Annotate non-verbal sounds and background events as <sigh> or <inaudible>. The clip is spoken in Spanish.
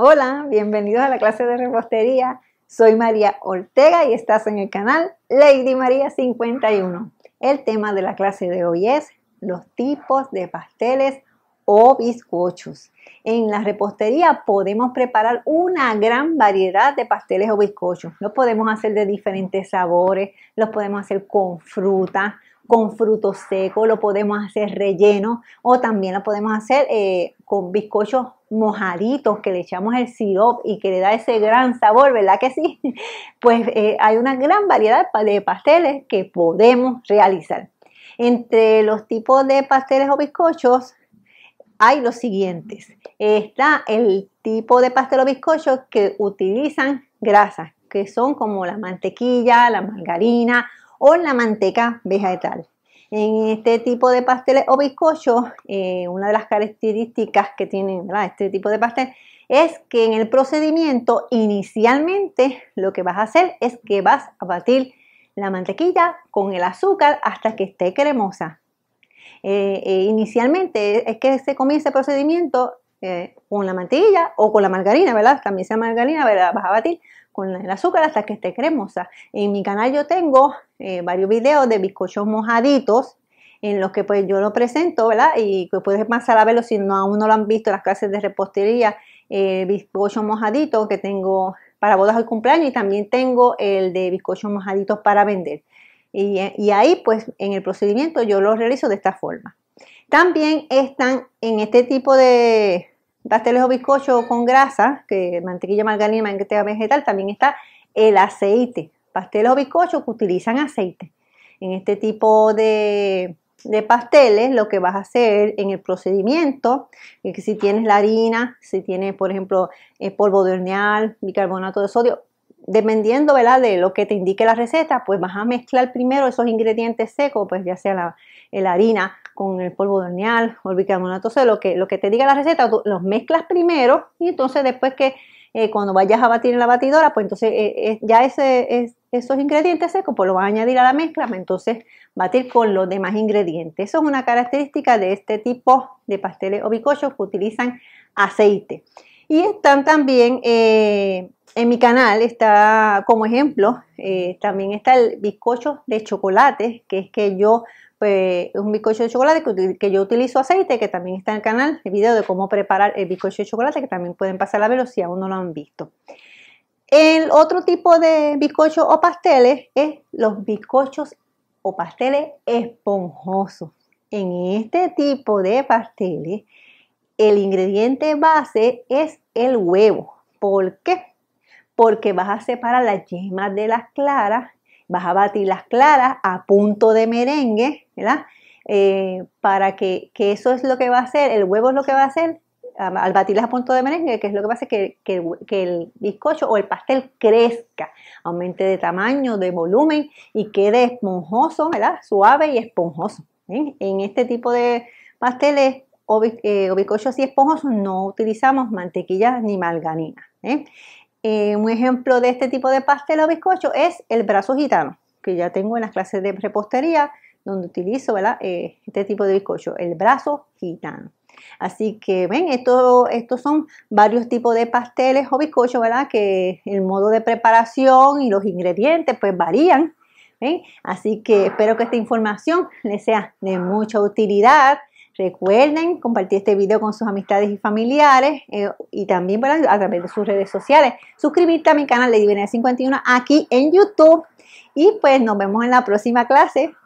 Hola, bienvenidos a la clase de repostería. Soy María Ortega y estás en el canal Lady María 51. El tema de la clase de hoy es los tipos de pasteles o bizcochos. En la repostería podemos preparar una gran variedad de pasteles o bizcochos. Los podemos hacer de diferentes sabores, los podemos hacer con fruta con frutos secos, lo podemos hacer relleno o también lo podemos hacer eh, con bizcochos mojaditos que le echamos el sirop y que le da ese gran sabor, ¿verdad que sí? <laughs> Pues eh, hay una gran variedad de pasteles que podemos realizar. Entre los tipos de pasteles o bizcochos hay los siguientes. Está el tipo de pastel o bizcochos que utilizan grasas, que son como la mantequilla, la margarina o la manteca vegetal. En este tipo de pasteles o bizcochos, eh, una de las características que tiene este tipo de pastel es que en el procedimiento inicialmente lo que vas a hacer es que vas a batir la mantequilla con el azúcar hasta que esté cremosa. Eh, eh, inicialmente es que se comienza el procedimiento con la mantequilla o con la margarina, ¿verdad? También sea margarina, ¿verdad? Vas a batir con el azúcar hasta que esté cremosa. En mi canal yo tengo eh, varios videos de bizcochos mojaditos en los que pues yo lo presento, ¿verdad? Y puedes pasar a verlo si no, aún no lo han visto las clases de repostería, eh, bizcocho mojadito que tengo para bodas y cumpleaños y también tengo el de bizcochos mojaditos para vender. Y, y, ahí pues en el procedimiento yo lo realizo de esta forma. También están en este tipo de, pasteles o bizcochos con grasa, que mantequilla, margarina, mantequilla vegetal, también está el aceite. Pasteles o bizcochos que utilizan aceite. En este tipo de, pasteles, lo que vas a hacer en el procedimiento, que si tienes la harina, si tienes, por ejemplo, eh, polvo de hornear, bicarbonato de sodio, dependiendo de lo que te indique la receta, pues vas a mezclar primero esos ingredientes secos, pues ya sea la harina con el polvo de hornear o el bicarbonato. lo que, lo que te diga la receta, los mezclas primero y entonces después que eh, cuando vayas a batir en la batidora, pues entonces eh, eh, ya ese, esos ingredientes secos, pues lo vas a añadir a la mezcla, pues entonces batir con los demás ingredientes. Eso es una característica de este tipo de pasteles o bicochos que utilizan aceite. Y están también en mi canal, está como ejemplo, también está el bizcocho de chocolate, que es que yo pues, un bizcocho de chocolate que, yo utilizo aceite, que también está en el canal, el video de cómo preparar el bizcocho de chocolate, que también pueden pasar la verlo si aún no lo han visto. El otro tipo de bizcochos o pasteles es los bizcochos o pasteles esponjosos. En este tipo de pasteles, el ingrediente base es el huevo. ¿Por qué? Porque vas a separar las yemas de las claras vas a batir las claras a punto de merengue, ¿verdad? Eh, para que, eso es lo que va a hacer, el huevo es lo que va a hacer al batirlas a punto de merengue, que es lo que va a hacer que, el bizcocho o el pastel crezca, aumente de tamaño, de volumen y quede esponjoso, ¿verdad? Suave y esponjoso. ¿eh? En este tipo de pasteles o, eh, bizcochos y esponjosos no utilizamos mantequilla ni margarina. ¿eh? Eh, un ejemplo de este tipo de pastel o bizcocho es el brazo gitano, que ya tengo en las clases de repostería, donde utilizo eh, este tipo de bizcocho, el brazo gitano. Así que ven, estos son varios tipos de pasteles o bizcochos, ¿verdad? Que el modo de preparación y los ingredientes pues varían. Así que espero que esta información les sea de mucha utilidad Recuerden compartir este video con sus amistades y familiares eh, y también a través de sus redes sociales. Suscribirte a mi canal de Divinidad 51 aquí en YouTube. Y pues nos vemos en la próxima clase.